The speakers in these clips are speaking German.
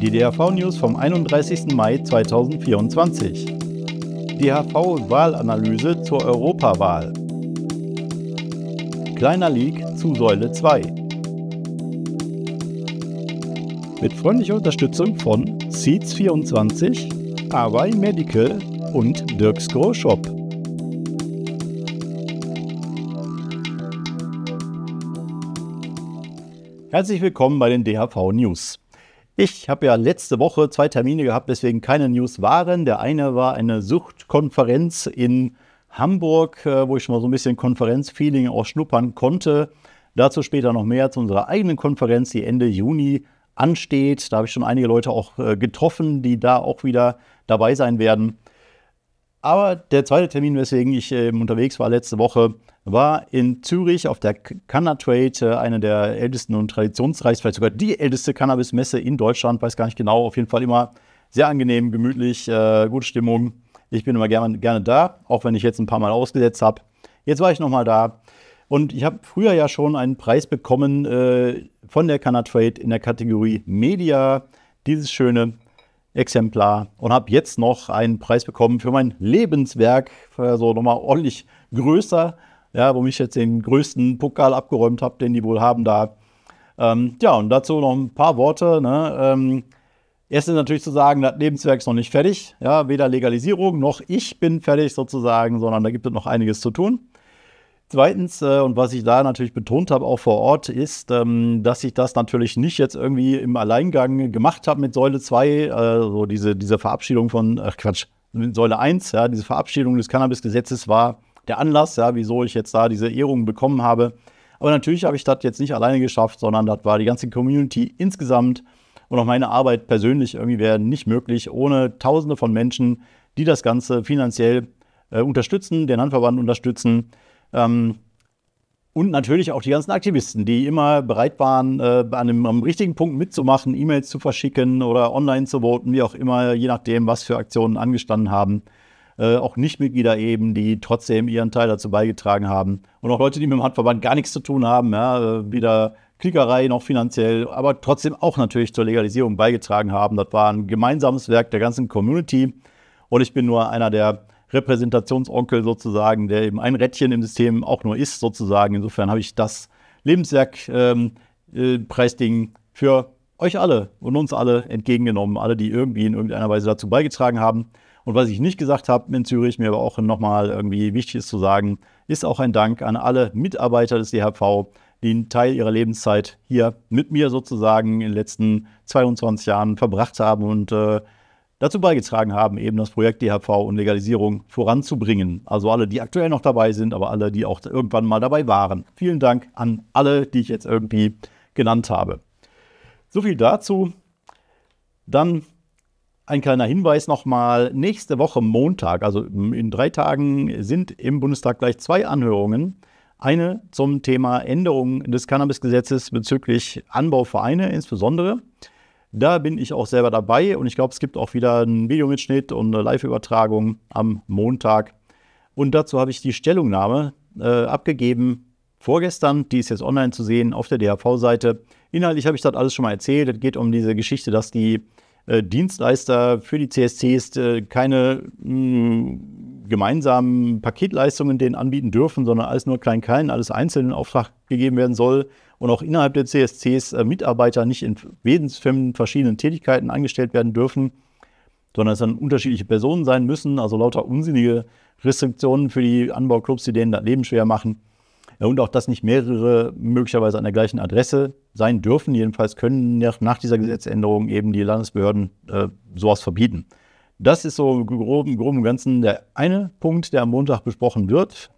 Die DHV-News vom 31. Mai 2024. DHV-Wahlanalyse zur Europawahl. Kleiner Leak zu Säule 2. Mit freundlicher Unterstützung von Seeds24, Hawaii Medical und Dirks Grow Shop. Herzlich willkommen bei den DHV News. Ich habe ja letzte Woche zwei Termine gehabt, weswegen keine News waren. Der eine war eine Suchtkonferenz in Hamburg, äh, wo ich schon mal so ein bisschen Konferenzfeeling auch schnuppern konnte. Dazu später noch mehr zu unserer eigenen Konferenz, die Ende Juni ansteht. Da habe ich schon einige Leute auch äh, getroffen, die da auch wieder dabei sein werden. Aber der zweite Termin, weswegen ich eben ähm, unterwegs war letzte Woche, war in Zürich auf der Canna Trade, äh, eine der ältesten und traditionsreichsten, vielleicht sogar die älteste Cannabis-Messe in Deutschland, weiß gar nicht genau, auf jeden Fall immer sehr angenehm, gemütlich, äh, gute Stimmung. Ich bin immer gerne, gerne da, auch wenn ich jetzt ein paar Mal ausgesetzt habe. Jetzt war ich nochmal da und ich habe früher ja schon einen Preis bekommen äh, von der Canna Trade in der Kategorie Media. Dieses schöne Exemplar und habe jetzt noch einen Preis bekommen für mein Lebenswerk, also nochmal ordentlich größer, ja, wo ich jetzt den größten Pokal abgeräumt habe, den die wohl haben da. Ähm, ja, und dazu noch ein paar Worte. Ne? Ähm, erstens natürlich zu sagen, das Lebenswerk ist noch nicht fertig, ja, weder Legalisierung noch ich bin fertig sozusagen, sondern da gibt es noch einiges zu tun. Zweitens, äh, und was ich da natürlich betont habe, auch vor Ort, ist, ähm, dass ich das natürlich nicht jetzt irgendwie im Alleingang gemacht habe mit Säule 2, äh, so diese, diese Verabschiedung von, ach Quatsch, mit Säule 1, ja, diese Verabschiedung des Cannabisgesetzes war der Anlass, ja, wieso ich jetzt da diese Ehrungen bekommen habe. Aber natürlich habe ich das jetzt nicht alleine geschafft, sondern das war die ganze Community insgesamt und auch meine Arbeit persönlich irgendwie wäre nicht möglich ohne Tausende von Menschen, die das Ganze finanziell äh, unterstützen, den Handverband unterstützen ähm, und natürlich auch die ganzen Aktivisten, die immer bereit waren, äh, an dem, am richtigen Punkt mitzumachen, E-Mails zu verschicken oder online zu voten, wie auch immer, je nachdem, was für Aktionen angestanden haben. Äh, auch Nichtmitglieder eben, die trotzdem ihren Teil dazu beigetragen haben. Und auch Leute, die mit dem Handverband gar nichts zu tun haben, ja, äh, weder Klickerei noch finanziell, aber trotzdem auch natürlich zur Legalisierung beigetragen haben. Das war ein gemeinsames Werk der ganzen Community. Und ich bin nur einer der Repräsentationsonkel sozusagen, der eben ein Rädchen im System auch nur ist sozusagen. Insofern habe ich das Lebenswerk-Preisding ähm, äh, für euch alle und uns alle entgegengenommen, alle, die irgendwie in irgendeiner Weise dazu beigetragen haben. Und was ich nicht gesagt habe in Zürich, mir aber auch nochmal irgendwie wichtig ist zu sagen, ist auch ein Dank an alle Mitarbeiter des DHV, die einen Teil ihrer Lebenszeit hier mit mir sozusagen in den letzten 22 Jahren verbracht haben und äh, dazu beigetragen haben, eben das Projekt DHV und Legalisierung voranzubringen. Also alle, die aktuell noch dabei sind, aber alle, die auch irgendwann mal dabei waren. Vielen Dank an alle, die ich jetzt irgendwie genannt habe. So viel dazu. Dann ein kleiner Hinweis nochmal. Nächste Woche Montag, also in drei Tagen, sind im Bundestag gleich zwei Anhörungen. Eine zum Thema Änderung des Cannabisgesetzes bezüglich Anbauvereine insbesondere da bin ich auch selber dabei und ich glaube, es gibt auch wieder einen Videomitschnitt und eine Live-Übertragung am Montag. Und dazu habe ich die Stellungnahme äh, abgegeben vorgestern. Die ist jetzt online zu sehen auf der DHV-Seite. Inhaltlich habe ich das alles schon mal erzählt. Es geht um diese Geschichte, dass die äh, Dienstleister für die CSCs äh, keine mh, hm, gemeinsamen Paketleistungen denen anbieten dürfen, sondern alles nur klein-klein, alles einzeln in Auftrag gegeben werden soll und auch innerhalb der CSCs äh, Mitarbeiter nicht in wesensfremden verschiedenen Tätigkeiten angestellt werden dürfen, sondern es dann unterschiedliche Personen sein müssen, also lauter unsinnige Restriktionen für die Anbauclubs, die denen das Leben schwer machen. Äh, und auch, dass nicht mehrere möglicherweise an der gleichen Adresse sein dürfen. Jedenfalls können nach dieser Gesetzänderung eben die Landesbehörden äh, sowas verbieten. Das ist so im groben, im Ganzen der eine Punkt, der am Montag besprochen wird.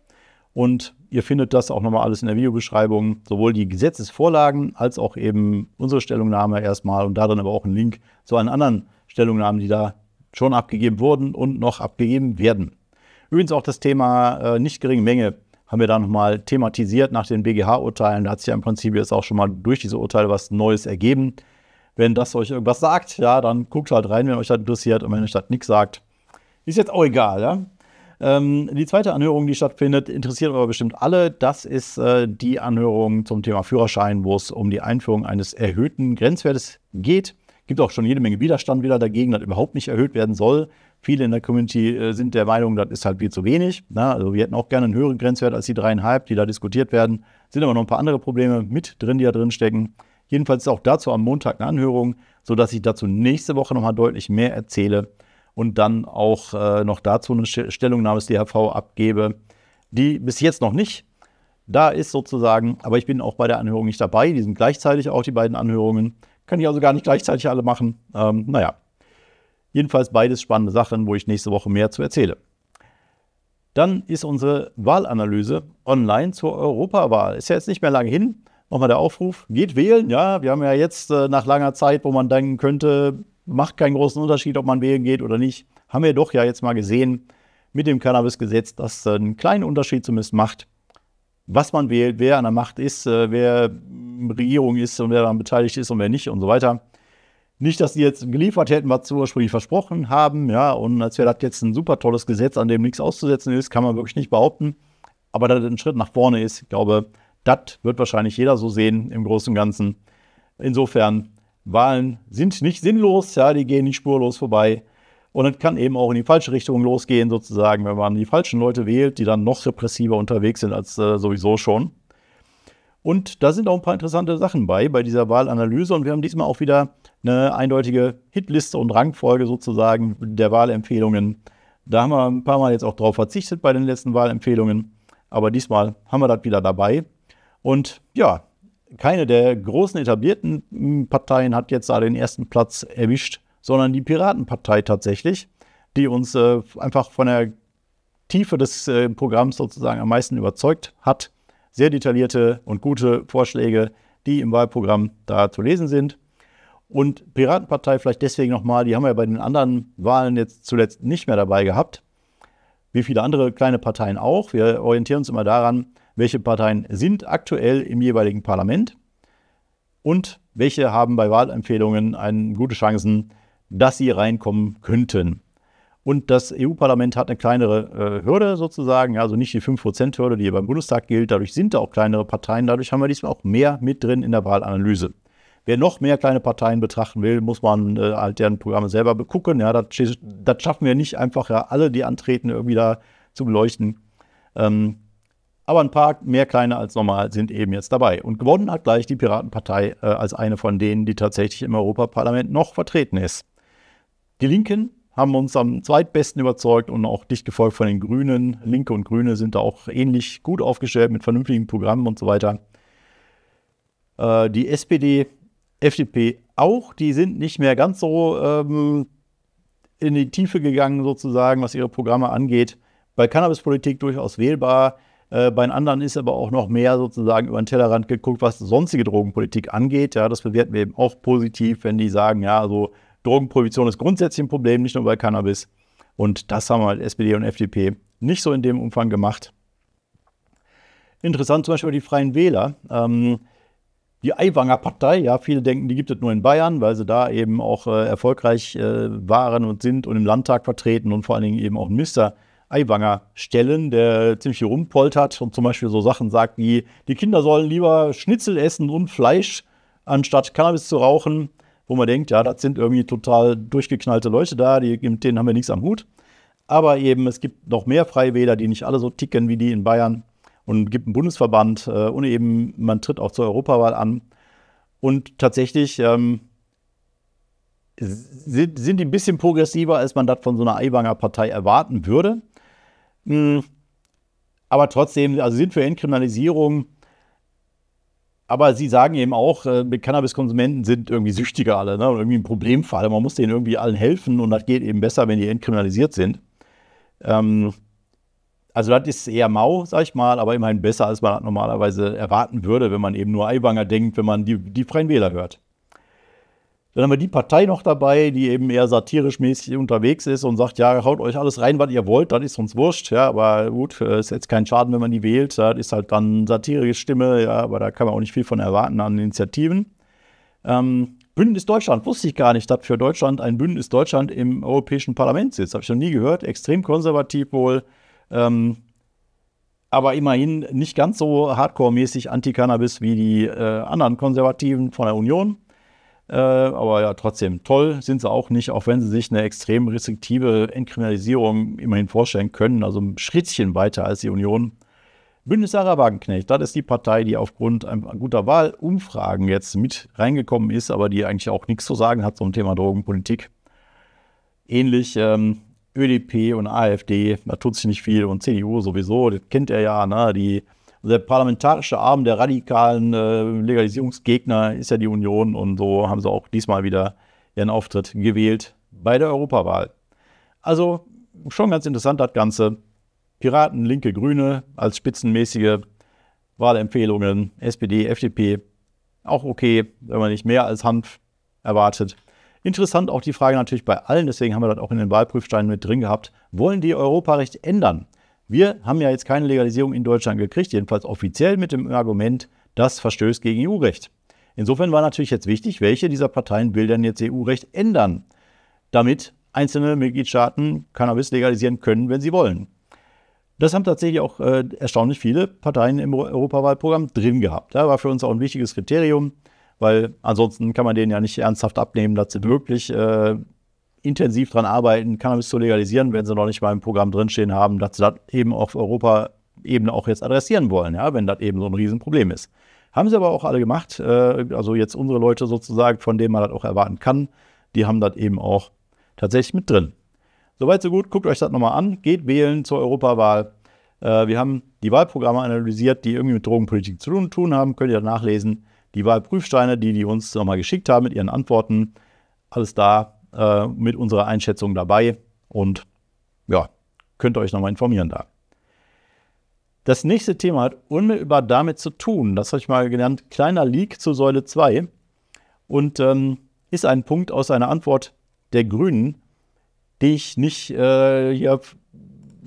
Und ihr findet das auch nochmal alles in der Videobeschreibung, sowohl die Gesetzesvorlagen als auch eben unsere Stellungnahme erstmal und darin aber auch einen Link zu allen anderen Stellungnahmen, die da schon abgegeben wurden und noch abgegeben werden. Übrigens auch das Thema äh, nicht geringe Menge haben wir da nochmal thematisiert nach den BGH-Urteilen. Da hat sich ja im Prinzip jetzt auch schon mal durch diese Urteile was Neues ergeben. Wenn das euch irgendwas sagt, ja, dann guckt halt rein, wenn euch das interessiert. Und wenn euch das nichts sagt, ist jetzt auch egal, ja. Ähm, die zweite Anhörung, die stattfindet, interessiert aber bestimmt alle. Das ist äh, die Anhörung zum Thema Führerschein, wo es um die Einführung eines erhöhten Grenzwertes geht. Gibt auch schon jede Menge Widerstand wieder dagegen, dass überhaupt nicht erhöht werden soll. Viele in der Community äh, sind der Meinung, das ist halt viel zu wenig. Na, also wir hätten auch gerne einen höheren Grenzwert als die dreieinhalb, die da diskutiert werden. Sind aber noch ein paar andere Probleme mit drin, die da drin stecken. Jedenfalls ist auch dazu am Montag eine Anhörung, sodass ich dazu nächste Woche nochmal deutlich mehr erzähle und dann auch äh, noch dazu eine Stellungnahme des DHV abgebe, die bis jetzt noch nicht da ist sozusagen, aber ich bin auch bei der Anhörung nicht dabei, die sind gleichzeitig auch die beiden Anhörungen, kann ich also gar nicht gleichzeitig alle machen. Ähm, naja, jedenfalls beides spannende Sachen, wo ich nächste Woche mehr zu erzähle. Dann ist unsere Wahlanalyse online zur Europawahl. Ist ja jetzt nicht mehr lange hin. Nochmal der Aufruf, geht wählen, ja, wir haben ja jetzt äh, nach langer Zeit, wo man denken könnte, macht keinen großen Unterschied, ob man wählen geht oder nicht. Haben wir doch ja jetzt mal gesehen mit dem Cannabis-Gesetz, dass äh, einen kleinen Unterschied zumindest macht, was man wählt, wer an der Macht ist, äh, wer Regierung ist und wer daran beteiligt ist und wer nicht und so weiter. Nicht, dass die jetzt geliefert hätten, was sie ursprünglich versprochen haben, ja, und als wäre das jetzt ein super tolles Gesetz, an dem nichts auszusetzen ist, kann man wirklich nicht behaupten. Aber dass das ein Schritt nach vorne ist, ich glaube, das wird wahrscheinlich jeder so sehen im Großen und Ganzen. Insofern Wahlen sind nicht sinnlos, ja, die gehen nicht spurlos vorbei. Und es kann eben auch in die falsche Richtung losgehen, sozusagen, wenn man die falschen Leute wählt, die dann noch repressiver unterwegs sind als äh, sowieso schon. Und da sind auch ein paar interessante Sachen bei, bei dieser Wahlanalyse. Und wir haben diesmal auch wieder eine eindeutige Hitliste und Rangfolge sozusagen der Wahlempfehlungen. Da haben wir ein paar Mal jetzt auch drauf verzichtet bei den letzten Wahlempfehlungen. Aber diesmal haben wir das wieder dabei. Und ja, keine der großen etablierten Parteien hat jetzt da den ersten Platz erwischt, sondern die Piratenpartei tatsächlich, die uns äh, einfach von der Tiefe des äh, Programms sozusagen am meisten überzeugt hat. Sehr detaillierte und gute Vorschläge, die im Wahlprogramm da zu lesen sind. Und Piratenpartei vielleicht deswegen nochmal, die haben wir bei den anderen Wahlen jetzt zuletzt nicht mehr dabei gehabt. Wie viele andere kleine Parteien auch. Wir orientieren uns immer daran, welche Parteien sind aktuell im jeweiligen Parlament und welche haben bei Wahlempfehlungen eine gute Chancen, dass sie reinkommen könnten. Und das EU-Parlament hat eine kleinere äh, Hürde sozusagen, also nicht die 5%-Hürde, die beim Bundestag gilt. Dadurch sind da auch kleinere Parteien. Dadurch haben wir diesmal auch mehr mit drin in der Wahlanalyse. Wer noch mehr kleine Parteien betrachten will, muss man äh, halt deren Programme selber begucken. Ja, das, das, schaffen wir nicht einfach, ja, alle, die antreten, irgendwie da zu beleuchten. Ähm, aber ein paar mehr kleine als normal sind eben jetzt dabei. Und gewonnen hat gleich die Piratenpartei äh, als eine von denen, die tatsächlich im Europaparlament noch vertreten ist. Die Linken haben uns am zweitbesten überzeugt und auch dicht gefolgt von den Grünen. Linke und Grüne sind da auch ähnlich gut aufgestellt mit vernünftigen Programmen und so weiter. Äh, die SPD, FDP auch, die sind nicht mehr ganz so ähm, in die Tiefe gegangen sozusagen, was ihre Programme angeht. Bei Cannabispolitik durchaus wählbar. Äh, bei den anderen ist aber auch noch mehr sozusagen über den Tellerrand geguckt, was sonstige Drogenpolitik angeht. Ja, das bewerten wir eben auch positiv, wenn die sagen, ja, also Drogenprohibition ist grundsätzlich ein Problem, nicht nur bei Cannabis. Und das haben halt SPD und FDP nicht so in dem Umfang gemacht. Interessant zum Beispiel die Freien Wähler. Ähm, die Aiwanger Partei, ja, viele denken, die gibt es nur in Bayern, weil sie da eben auch äh, erfolgreich äh, waren und sind und im Landtag vertreten und vor allen Dingen eben auch Minister Eibanger stellen, der ziemlich hier rumpoltert und zum Beispiel so Sachen sagt wie, die Kinder sollen lieber Schnitzel essen und Fleisch, anstatt Cannabis zu rauchen, wo man denkt, ja, das sind irgendwie total durchgeknallte Leute da, die, mit denen haben wir nichts am Hut. Aber eben, es gibt noch mehr Freiwähler, die nicht alle so ticken wie die in Bayern und gibt einen Bundesverband äh, und eben, man tritt auch zur Europawahl an. Und tatsächlich ähm, sind, sind die ein bisschen progressiver, als man das von so einer Eibanger Partei erwarten würde. Hm. Aber trotzdem, also sind für Entkriminalisierung. Aber sie sagen eben auch, äh, Cannabiskonsumenten sind irgendwie süchtiger alle ne? und irgendwie ein Problemfall. Man muss denen irgendwie allen helfen und das geht eben besser, wenn die entkriminalisiert sind. Ähm, also das ist eher mau, sag ich mal, aber immerhin besser, als man das normalerweise erwarten würde, wenn man eben nur Aiwanger denkt, wenn man die, die Freien Wähler hört. Dann haben wir die Partei noch dabei, die eben eher satirisch mäßig unterwegs ist und sagt, ja, haut euch alles rein, was ihr wollt, das ist uns wurscht. Ja, aber gut, äh, ist jetzt kein Schaden, wenn man die wählt. Das ist halt dann satirische Stimme, ja, aber da kann man auch nicht viel von erwarten an Initiativen. Ähm, Bündnis Deutschland, wusste ich gar nicht, dass für Deutschland ein Bündnis Deutschland im Europäischen Parlament sitzt. Habe ich noch nie gehört, extrem konservativ wohl. Ähm, aber immerhin nicht ganz so hardcore-mäßig Anti-Cannabis wie die äh, anderen Konservativen von der Union. Äh, aber ja, trotzdem toll sind sie auch nicht, auch wenn sie sich eine extrem restriktive Entkriminalisierung immerhin vorstellen können, also ein Schrittchen weiter als die Union. Bündnis Sarah Wagenknecht, das ist die Partei, die aufgrund guter Wahlumfragen jetzt mit reingekommen ist, aber die eigentlich auch nichts zu sagen hat zum Thema Drogenpolitik. Ähnlich ähm, ÖDP und AfD, da tut sich nicht viel und CDU sowieso, das kennt ihr ja, ne? die der parlamentarische Arm der radikalen äh, Legalisierungsgegner ist ja die Union und so haben sie auch diesmal wieder ihren Auftritt gewählt bei der Europawahl. Also schon ganz interessant das Ganze. Piraten, Linke, Grüne als spitzenmäßige Wahlempfehlungen, SPD, FDP, auch okay, wenn man nicht mehr als Hanf erwartet. Interessant auch die Frage natürlich bei allen, deswegen haben wir das auch in den Wahlprüfsteinen mit drin gehabt, wollen die Europarecht ändern? Wir haben ja jetzt keine Legalisierung in Deutschland gekriegt, jedenfalls offiziell mit dem Argument, das verstößt gegen EU-Recht. Insofern war natürlich jetzt wichtig, welche dieser Parteien will denn jetzt EU-Recht ändern, damit einzelne Mitgliedstaaten Cannabis legalisieren können, wenn sie wollen. Das haben tatsächlich auch äh, erstaunlich viele Parteien im Europawahlprogramm drin gehabt. Da war für uns auch ein wichtiges Kriterium, weil ansonsten kann man denen ja nicht ernsthaft abnehmen, dass sie wirklich äh, intensiv daran arbeiten, Cannabis zu legalisieren, wenn sie noch nicht mal im Programm drinstehen haben, dass sie das eben auf Europa-Ebene auch jetzt adressieren wollen, ja, wenn das eben so ein Riesenproblem ist. Haben sie aber auch alle gemacht. Äh, also jetzt unsere Leute sozusagen, von denen man das auch erwarten kann, die haben das eben auch tatsächlich mit drin. Soweit, so gut. Guckt euch das nochmal an. Geht wählen zur Europawahl. Äh, wir haben die Wahlprogramme analysiert, die irgendwie mit Drogenpolitik zu tun haben. Könnt ihr das nachlesen. Die Wahlprüfsteine, die die uns nochmal geschickt haben mit ihren Antworten. Alles da äh, mit unserer Einschätzung dabei und ja, könnt ihr euch nochmal informieren da. Das nächste Thema hat unmittelbar damit zu tun, das habe ich mal genannt, kleiner Leak zur Säule 2 und ähm, ist ein Punkt aus einer Antwort der Grünen, die ich nicht äh, hier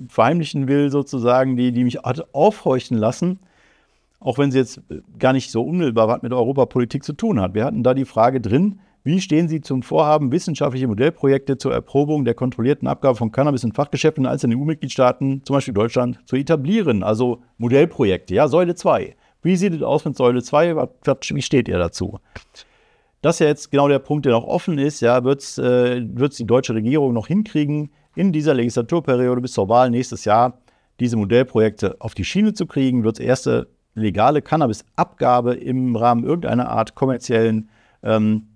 verheimlichen will, sozusagen, die, die mich hat aufhorchen lassen, auch wenn sie jetzt gar nicht so unmittelbar was mit Europapolitik zu tun hat. Wir hatten da die Frage drin, wie stehen Sie zum Vorhaben, wissenschaftliche Modellprojekte zur Erprobung der kontrollierten Abgabe von Cannabis in Fachgeschäften in einzelnen EU-Mitgliedstaaten, zum Beispiel Deutschland, zu etablieren? Also Modellprojekte, ja, Säule 2. Wie sieht es aus mit Säule 2? Wie steht ihr dazu? Das ist ja jetzt genau der Punkt, der noch offen ist. Ja, wird es äh, die deutsche Regierung noch hinkriegen, in dieser Legislaturperiode bis zur Wahl nächstes Jahr diese Modellprojekte auf die Schiene zu kriegen? Wird es erste legale Cannabis-Abgabe im Rahmen irgendeiner Art kommerziellen ähm,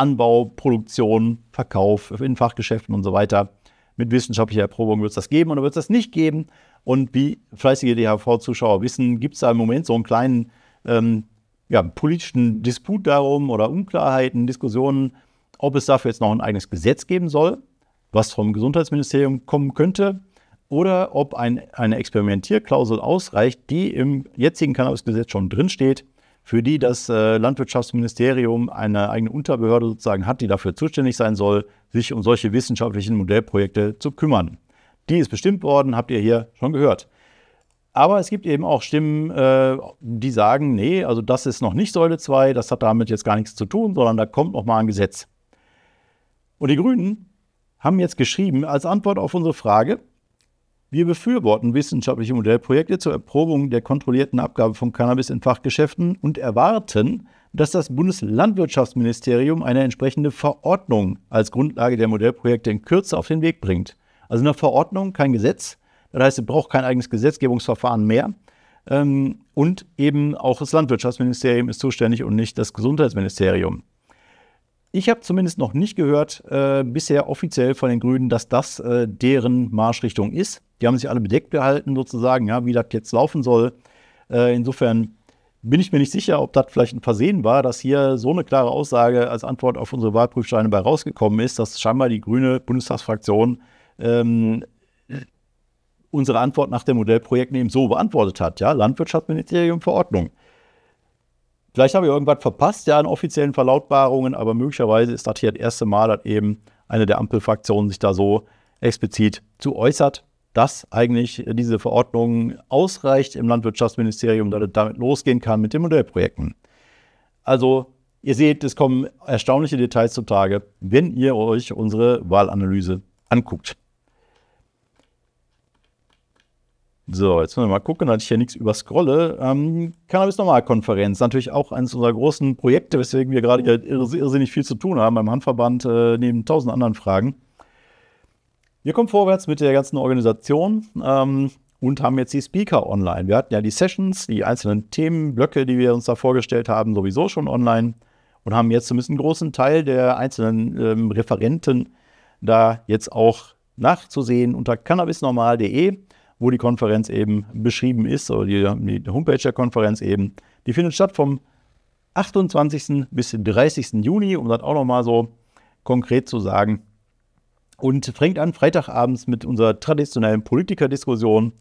Anbau, Produktion, Verkauf in Fachgeschäften und so weiter. Mit wissenschaftlicher Erprobung wird es das geben oder wird es das nicht geben? Und wie fleißige DHV-Zuschauer wissen, gibt es da im Moment so einen kleinen ähm, ja, politischen Disput darum oder Unklarheiten, Diskussionen, ob es dafür jetzt noch ein eigenes Gesetz geben soll, was vom Gesundheitsministerium kommen könnte, oder ob ein, eine Experimentierklausel ausreicht, die im jetzigen Cannabis-Gesetz schon drinsteht, für die das äh, Landwirtschaftsministerium eine eigene Unterbehörde sozusagen hat, die dafür zuständig sein soll, sich um solche wissenschaftlichen Modellprojekte zu kümmern. Die ist bestimmt worden, habt ihr hier schon gehört. Aber es gibt eben auch Stimmen, äh, die sagen, nee, also das ist noch nicht Säule 2, das hat damit jetzt gar nichts zu tun, sondern da kommt noch mal ein Gesetz. Und die Grünen haben jetzt geschrieben als Antwort auf unsere Frage, wir befürworten wissenschaftliche Modellprojekte zur Erprobung der kontrollierten Abgabe von Cannabis in Fachgeschäften und erwarten, dass das Bundeslandwirtschaftsministerium eine entsprechende Verordnung als Grundlage der Modellprojekte in Kürze auf den Weg bringt. Also eine Verordnung, kein Gesetz. Das heißt, es braucht kein eigenes Gesetzgebungsverfahren mehr. Ähm, und eben auch das Landwirtschaftsministerium ist zuständig und nicht das Gesundheitsministerium ich habe zumindest noch nicht gehört, äh, bisher offiziell von den Grünen, dass das äh, deren Marschrichtung ist. Die haben sich alle bedeckt gehalten, sozusagen, ja, wie das jetzt laufen soll. Äh, insofern bin ich mir nicht sicher, ob das vielleicht ein Versehen war, dass hier so eine klare Aussage als Antwort auf unsere Wahlprüfsteine bei rausgekommen ist, dass scheinbar die grüne Bundestagsfraktion ähm, unsere Antwort nach dem Modellprojekt eben so beantwortet hat. Ja, Landwirtschaftsministerium, Verordnung. Vielleicht habe ich irgendwas verpasst, ja, an offiziellen Verlautbarungen, aber möglicherweise ist das hier das erste Mal, dass eben eine der Ampelfraktionen sich da so explizit zu äußert, dass eigentlich diese Verordnung ausreicht im Landwirtschaftsministerium, dass es damit losgehen kann mit den Modellprojekten. Also, ihr seht, es kommen erstaunliche Details zutage, wenn ihr euch unsere Wahlanalyse anguckt. So, jetzt müssen wir mal gucken, dass ich hier nichts überscrolle. Ähm, Cannabis Normalkonferenz, natürlich auch eines unserer großen Projekte, weswegen wir gerade irrsinnig viel zu tun haben beim Handverband, äh, neben tausend anderen Fragen. Wir kommen vorwärts mit der ganzen Organisation ähm, und haben jetzt die Speaker online. Wir hatten ja die Sessions, die einzelnen Themenblöcke, die wir uns da vorgestellt haben, sowieso schon online und haben jetzt zumindest einen großen Teil der einzelnen ähm, Referenten da jetzt auch nachzusehen unter cannabisnormal.de wo die Konferenz eben beschrieben ist, oder die, die Homepage der Konferenz eben. Die findet statt vom 28. bis 30. Juni, um das auch nochmal so konkret zu sagen. Und fängt an Freitagabends mit unserer traditionellen Politikerdiskussion.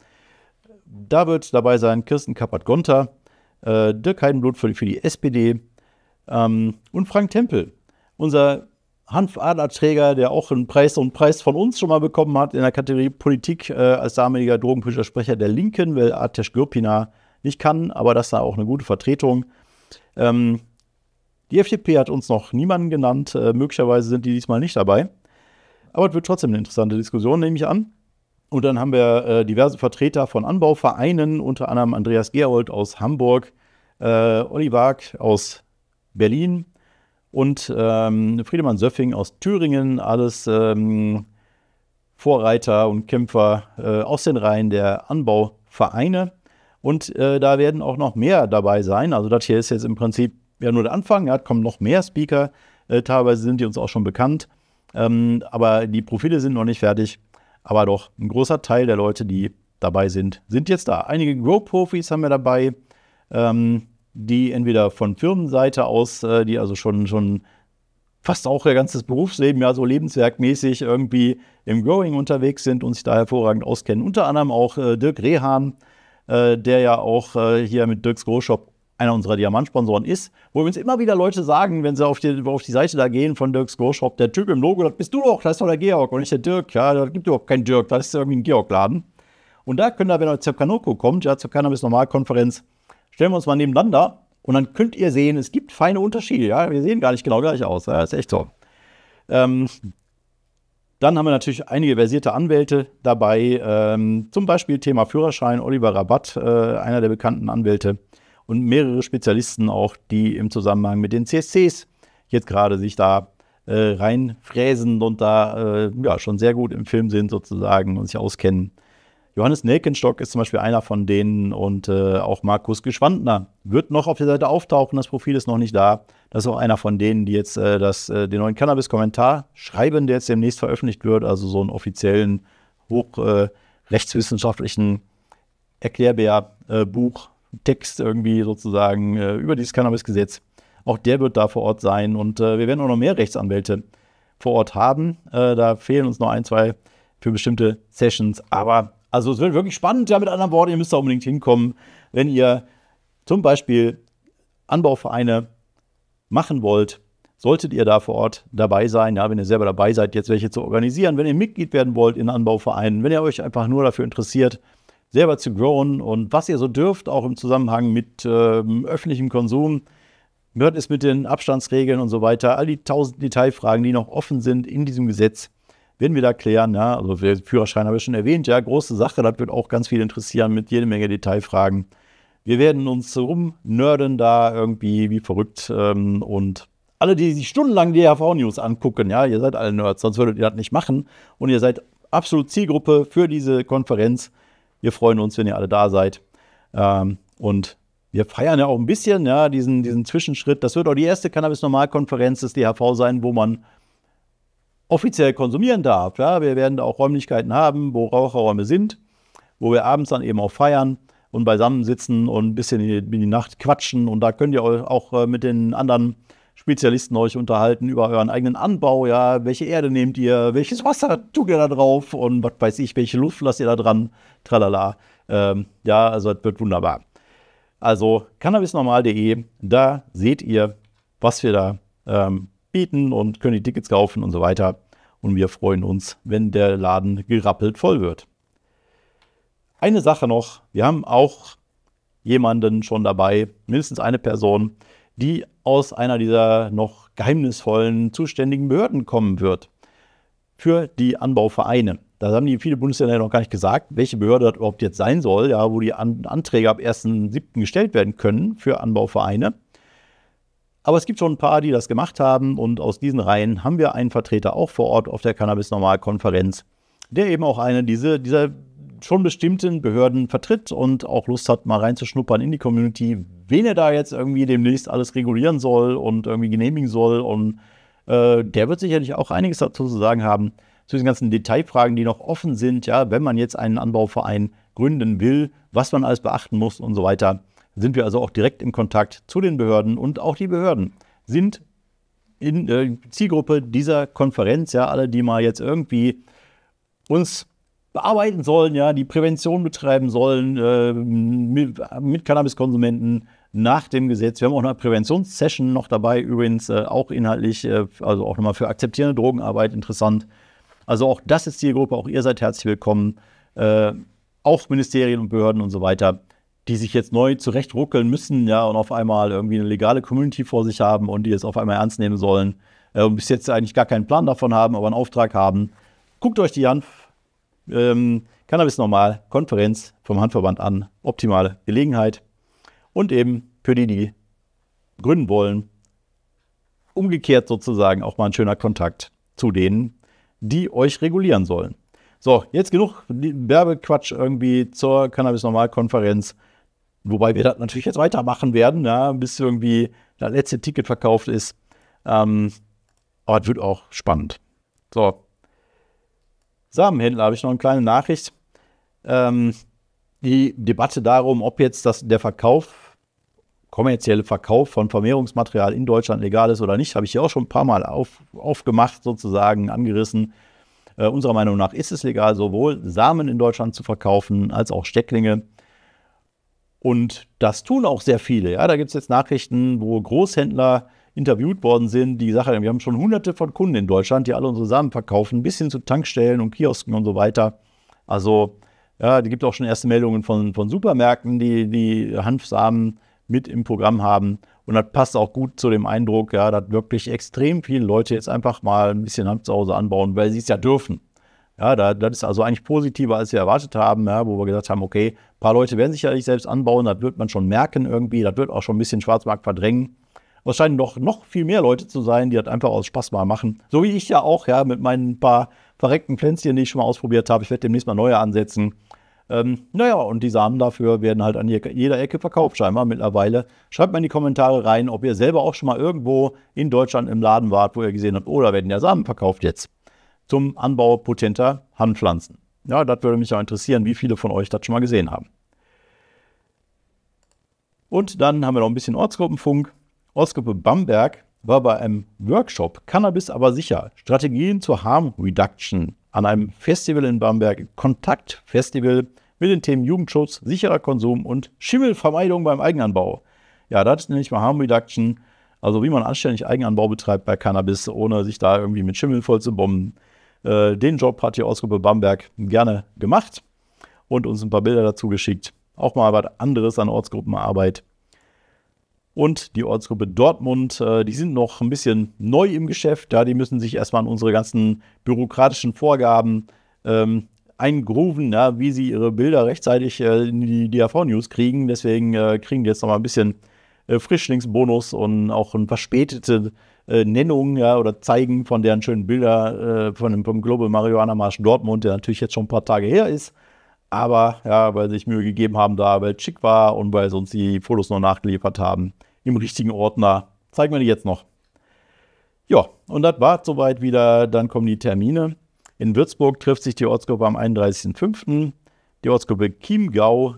Da wird dabei sein Kirsten Kappert-Gonter, äh, Dirk Heidenblut für, für die SPD ähm, und Frank Tempel, unser Hanfadlerträger, der auch einen Preis, und einen Preis von uns schon mal bekommen hat in der Kategorie Politik äh, als damaliger drogenpolitischer Sprecher der Linken, weil Atesh Gürpina nicht kann, aber das war auch eine gute Vertretung. Ähm, die FDP hat uns noch niemanden genannt, äh, möglicherweise sind die diesmal nicht dabei. Aber es wird trotzdem eine interessante Diskussion, nehme ich an. Und dann haben wir äh, diverse Vertreter von Anbauvereinen, unter anderem Andreas Gerold aus Hamburg, äh, Olli Wag aus Berlin, und ähm, Friedemann Söffing aus Thüringen, alles ähm, Vorreiter und Kämpfer äh, aus den Reihen der Anbauvereine. Und äh, da werden auch noch mehr dabei sein. Also das hier ist jetzt im Prinzip ja nur der Anfang. Ja, kommen noch mehr Speaker. Äh, teilweise sind die uns auch schon bekannt. Ähm, aber die Profile sind noch nicht fertig. Aber doch ein großer Teil der Leute, die dabei sind, sind jetzt da. Einige Grow-Profis haben wir dabei. Ähm, die entweder von Firmenseite aus, äh, die also schon, schon fast auch ihr ganzes Berufsleben, ja, so lebenswerkmäßig irgendwie im Growing unterwegs sind und sich da hervorragend auskennen. Unter anderem auch äh, Dirk Rehan, äh, der ja auch äh, hier mit Dirks Großshop einer unserer Diamantsponsoren ist, wo uns immer wieder Leute sagen, wenn sie auf die, auf die Seite da gehen von Dirks Großshop, der Typ im Logo, das bist du doch, das ist doch der Georg und nicht der Dirk, ja, da gibt überhaupt keinen Dirk, das ist irgendwie ein Georg-Laden. Und da können da, wenn er zur Kanoko kommt, ja, zur Cannabis-Normalkonferenz, Stellen wir uns mal nebeneinander und dann könnt ihr sehen, es gibt feine Unterschiede. Ja? Wir sehen gar nicht genau gleich aus. Ja, ist echt so. Ähm, dann haben wir natürlich einige versierte Anwälte dabei, ähm, zum Beispiel Thema Führerschein, Oliver Rabatt, äh, einer der bekannten Anwälte und mehrere Spezialisten auch, die im Zusammenhang mit den CSCs jetzt gerade sich da äh, reinfräsen und da äh, ja, schon sehr gut im Film sind sozusagen und sich auskennen. Johannes Nelkenstock ist zum Beispiel einer von denen und äh, auch Markus Geschwandner wird noch auf der Seite auftauchen. Das Profil ist noch nicht da. Das ist auch einer von denen, die jetzt äh, das, äh, den neuen Cannabis-Kommentar schreiben, der jetzt demnächst veröffentlicht wird. Also so einen offiziellen, hochrechtswissenschaftlichen äh, Erklärbär-Buch, äh, Text irgendwie sozusagen äh, über dieses Cannabis-Gesetz. Auch der wird da vor Ort sein und äh, wir werden auch noch mehr Rechtsanwälte vor Ort haben. Äh, da fehlen uns noch ein, zwei für bestimmte Sessions, aber also es wird wirklich spannend, ja, mit anderen Worten, ihr müsst da unbedingt hinkommen, wenn ihr zum Beispiel Anbauvereine machen wollt, solltet ihr da vor Ort dabei sein, ja, wenn ihr selber dabei seid, jetzt welche zu organisieren, wenn ihr Mitglied werden wollt in Anbauvereinen, wenn ihr euch einfach nur dafür interessiert, selber zu growen und was ihr so dürft, auch im Zusammenhang mit äh, öffentlichem Konsum, gehört es mit den Abstandsregeln und so weiter, all die tausend Detailfragen, die noch offen sind in diesem Gesetz, werden wir da klären. Ja? Also Führerschein habe ich schon erwähnt, ja, große Sache, das wird auch ganz viel interessieren mit jede Menge Detailfragen. Wir werden uns rumnörden da irgendwie wie verrückt ähm, und alle, die sich stundenlang die HV-News angucken, ja, ihr seid alle Nerds, sonst würdet ihr das nicht machen und ihr seid absolut Zielgruppe für diese Konferenz. Wir freuen uns, wenn ihr alle da seid. Ähm, und wir feiern ja auch ein bisschen ja, diesen, diesen Zwischenschritt. Das wird auch die erste Cannabis-Normalkonferenz des DHV sein, wo man offiziell konsumieren darf. Ja, wir werden auch Räumlichkeiten haben, wo Raucherräume sind, wo wir abends dann eben auch feiern und beisammen sitzen und ein bisschen in die, in die Nacht quatschen. Und da könnt ihr euch auch äh, mit den anderen Spezialisten euch unterhalten über euren eigenen Anbau. Ja, welche Erde nehmt ihr? Welches Wasser tut ihr da drauf? Und was weiß ich, welche Luft lasst ihr da dran? Tralala. Ähm, ja, also es wird wunderbar. Also cannabisnormal.de, da seht ihr, was wir da ähm, beten und können die Tickets kaufen und so weiter. Und wir freuen uns, wenn der Laden gerappelt voll wird. Eine Sache noch, wir haben auch jemanden schon dabei, mindestens eine Person, die aus einer dieser noch geheimnisvollen zuständigen Behörden kommen wird für die Anbauvereine. Da haben die viele Bundesländer noch gar nicht gesagt, welche Behörde das überhaupt jetzt sein soll, ja, wo die Anträge ab 1.7. gestellt werden können für Anbauvereine. Aber es gibt schon ein paar, die das gemacht haben und aus diesen Reihen haben wir einen Vertreter auch vor Ort auf der Cannabis Normalkonferenz, der eben auch eine diese, dieser schon bestimmten Behörden vertritt und auch Lust hat, mal reinzuschnuppern in die Community, wen er da jetzt irgendwie demnächst alles regulieren soll und irgendwie genehmigen soll. Und äh, der wird sicherlich auch einiges dazu zu sagen haben, zu diesen ganzen Detailfragen, die noch offen sind, ja, wenn man jetzt einen Anbauverein gründen will, was man alles beachten muss und so weiter sind wir also auch direkt im Kontakt zu den Behörden und auch die Behörden sind in der äh, Zielgruppe dieser Konferenz, ja, alle, die mal jetzt irgendwie uns bearbeiten sollen, ja, die Prävention betreiben sollen äh, mit, mit Cannabiskonsumenten nach dem Gesetz. Wir haben auch eine Präventionssession noch dabei, übrigens äh, auch inhaltlich, äh, also auch nochmal für akzeptierende Drogenarbeit interessant. Also auch das ist Zielgruppe, auch ihr seid herzlich willkommen, äh, auch Ministerien und Behörden und so weiter die sich jetzt neu zurechtruckeln müssen, ja, und auf einmal irgendwie eine legale Community vor sich haben und die es auf einmal ernst nehmen sollen äh, und bis jetzt eigentlich gar keinen Plan davon haben, aber einen Auftrag haben. Guckt euch die an. Ähm, Cannabis Normal, Konferenz vom Handverband an. Optimale Gelegenheit. Und eben für die, die gründen wollen, umgekehrt sozusagen auch mal ein schöner Kontakt zu denen, die euch regulieren sollen. So, jetzt genug Werbequatsch irgendwie zur Cannabis Normal Konferenz. Wobei wir das natürlich jetzt weitermachen werden, ja, bis irgendwie das letzte Ticket verkauft ist. Ähm, aber es wird auch spannend. So. Samenhändler habe ich noch eine kleine Nachricht. Ähm, die Debatte darum, ob jetzt das, der Verkauf, kommerzielle Verkauf von Vermehrungsmaterial in Deutschland legal ist oder nicht, habe ich hier auch schon ein paar Mal auf, aufgemacht, sozusagen angerissen. Äh, unserer Meinung nach ist es legal, sowohl Samen in Deutschland zu verkaufen als auch Stecklinge. Und das tun auch sehr viele. Ja, da gibt es jetzt Nachrichten, wo Großhändler interviewt worden sind, die gesagt haben, wir haben schon hunderte von Kunden in Deutschland, die alle unsere Samen verkaufen, bis hin zu Tankstellen und Kiosken und so weiter. Also, ja, es gibt auch schon erste Meldungen von, von Supermärkten, die die Hanfsamen mit im Programm haben. Und das passt auch gut zu dem Eindruck, ja, dass wirklich extrem viele Leute jetzt einfach mal ein bisschen Hanf zu Hause anbauen, weil sie es ja dürfen. Ja, da, das ist also eigentlich positiver, als wir erwartet haben, ja, wo wir gesagt haben, okay, ein paar Leute werden sich ja nicht selbst anbauen, das wird man schon merken irgendwie, das wird auch schon ein bisschen Schwarzmarkt verdrängen. Aber es scheinen doch noch viel mehr Leute zu sein, die das einfach aus Spaß mal machen. So wie ich ja auch, ja, mit meinen paar verreckten Pflänzchen, die ich schon mal ausprobiert habe. Ich werde demnächst mal neue ansetzen. Ähm, naja, und die Samen dafür werden halt an jeder Ecke verkauft, scheinbar mittlerweile. Schreibt mal in die Kommentare rein, ob ihr selber auch schon mal irgendwo in Deutschland im Laden wart, wo ihr gesehen habt, oh, da werden ja Samen verkauft jetzt zum Anbau potenter Hanfpflanzen. Ja, das würde mich auch interessieren, wie viele von euch das schon mal gesehen haben. Und dann haben wir noch ein bisschen Ortsgruppenfunk. Ortsgruppe Bamberg war bei einem Workshop Cannabis aber sicher. Strategien zur Harm Reduction an einem Festival in Bamberg, Kontaktfestival mit den Themen Jugendschutz, sicherer Konsum und Schimmelvermeidung beim Eigenanbau. Ja, das nenne ich mal Harm Reduction, also wie man anständig Eigenanbau betreibt bei Cannabis, ohne sich da irgendwie mit Schimmel voll zu bomben. Äh, den Job hat die Ortsgruppe Bamberg gerne gemacht und uns ein paar Bilder dazu geschickt. Auch mal was anderes an Ortsgruppenarbeit. Und die Ortsgruppe Dortmund, äh, die sind noch ein bisschen neu im Geschäft. Ja, die müssen sich erstmal an unsere ganzen bürokratischen Vorgaben ähm, eingrooven, ja, wie sie ihre Bilder rechtzeitig äh, in die DAV-News kriegen. Deswegen äh, kriegen die jetzt nochmal ein bisschen äh, Frischlingsbonus und auch einen verspäteten äh, Nennung ja, oder Zeigen von deren schönen Bilder äh, von dem, vom Global Marihuana Marsch Dortmund, der natürlich jetzt schon ein paar Tage her ist. Aber ja, weil sie sich Mühe gegeben haben, da weil es schick war und weil sie uns die Fotos noch nachgeliefert haben im richtigen Ordner. Zeigen wir die jetzt noch. Ja, und das war soweit wieder. Dann kommen die Termine. In Würzburg trifft sich die Ortsgruppe am 31.05. Die Ortsgruppe Chiemgau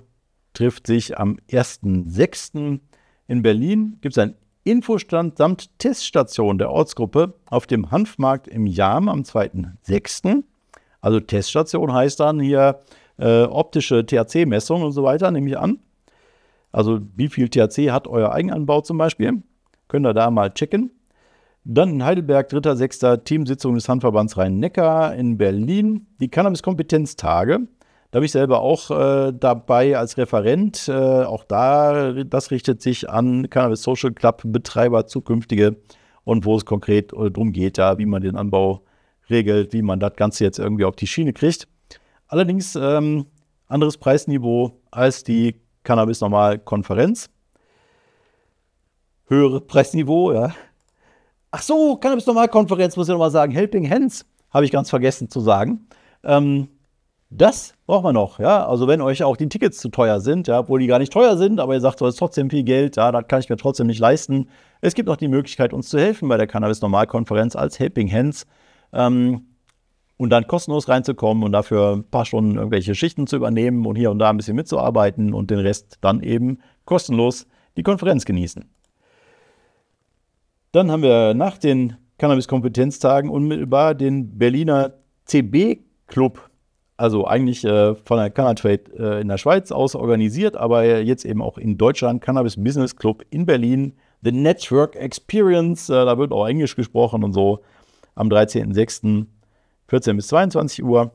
trifft sich am 1.06. In Berlin gibt es ein Infostand samt Teststation der Ortsgruppe auf dem Hanfmarkt im Jam am 2.6. Also Teststation heißt dann hier äh, optische THC-Messung und so weiter, nehme ich an. Also wie viel THC hat euer Eigenanbau zum Beispiel? Könnt ihr da mal checken. Dann in Heidelberg, 3.6. Teamsitzung des Handverbands Rhein-Neckar in Berlin. Die Cannabiskompetenztage. kompetenztage da bin ich selber auch äh, dabei als Referent. Äh, auch da, das richtet sich an Cannabis Social Club Betreiber zukünftige und wo es konkret äh, darum geht, ja, wie man den Anbau regelt, wie man das Ganze jetzt irgendwie auf die Schiene kriegt. Allerdings ähm, anderes Preisniveau als die Cannabis Normal Konferenz. Höhere Preisniveau, ja. Ach so, Cannabis Normal Konferenz muss ich nochmal sagen. Helping Hands habe ich ganz vergessen zu sagen. Ähm, das braucht man noch, ja. Also wenn euch auch die Tickets zu teuer sind, ja, obwohl die gar nicht teuer sind, aber ihr sagt, so ist trotzdem viel Geld, ja, das kann ich mir trotzdem nicht leisten. Es gibt noch die Möglichkeit, uns zu helfen bei der Cannabis Normalkonferenz als Helping Hands. Ähm, und dann kostenlos reinzukommen und dafür ein paar Stunden irgendwelche Schichten zu übernehmen und hier und da ein bisschen mitzuarbeiten und den Rest dann eben kostenlos die Konferenz genießen. Dann haben wir nach den Cannabis-Kompetenztagen unmittelbar den Berliner CB-Club also eigentlich äh, von der Cannatrade äh, in der Schweiz aus organisiert, aber jetzt eben auch in Deutschland, Cannabis Business Club in Berlin, The Network Experience, äh, da wird auch Englisch gesprochen und so, am 13.06. 14 bis 22 Uhr.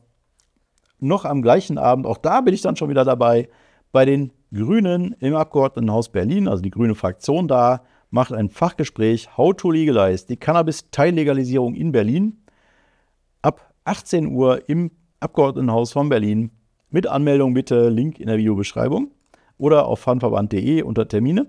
Noch am gleichen Abend, auch da bin ich dann schon wieder dabei, bei den Grünen im Abgeordnetenhaus Berlin, also die grüne Fraktion da, macht ein Fachgespräch How to Legalize, die Cannabis-Teillegalisierung in Berlin. Ab 18 Uhr im Abgeordnetenhaus von Berlin. Mit Anmeldung bitte Link in der Videobeschreibung oder auf fanverband.de unter Termine.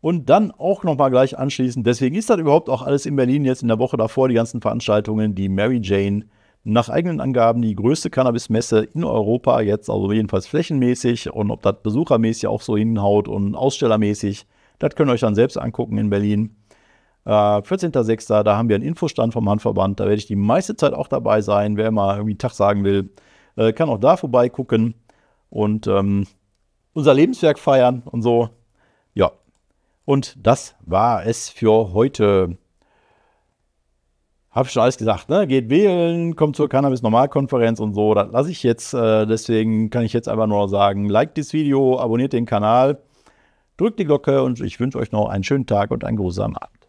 Und dann auch nochmal gleich anschließend, deswegen ist das überhaupt auch alles in Berlin jetzt in der Woche davor, die ganzen Veranstaltungen, die Mary Jane, nach eigenen Angaben die größte Cannabis-Messe in Europa jetzt, also jedenfalls flächenmäßig und ob das besuchermäßig auch so hinhaut und ausstellermäßig, das könnt ihr euch dann selbst angucken in Berlin. Äh, 14.06. Da haben wir einen Infostand vom Handverband. Da werde ich die meiste Zeit auch dabei sein. Wer mal irgendwie einen Tag sagen will, äh, kann auch da vorbeigucken und ähm, unser Lebenswerk feiern und so. Ja. Und das war es für heute. Habe ich schon alles gesagt, ne? Geht wählen, kommt zur Cannabis-Normalkonferenz und so. Das lasse ich jetzt. Äh, deswegen kann ich jetzt einfach nur sagen: Like dieses Video, abonniert den Kanal, drückt die Glocke und ich wünsche euch noch einen schönen Tag und einen großartigen Abend.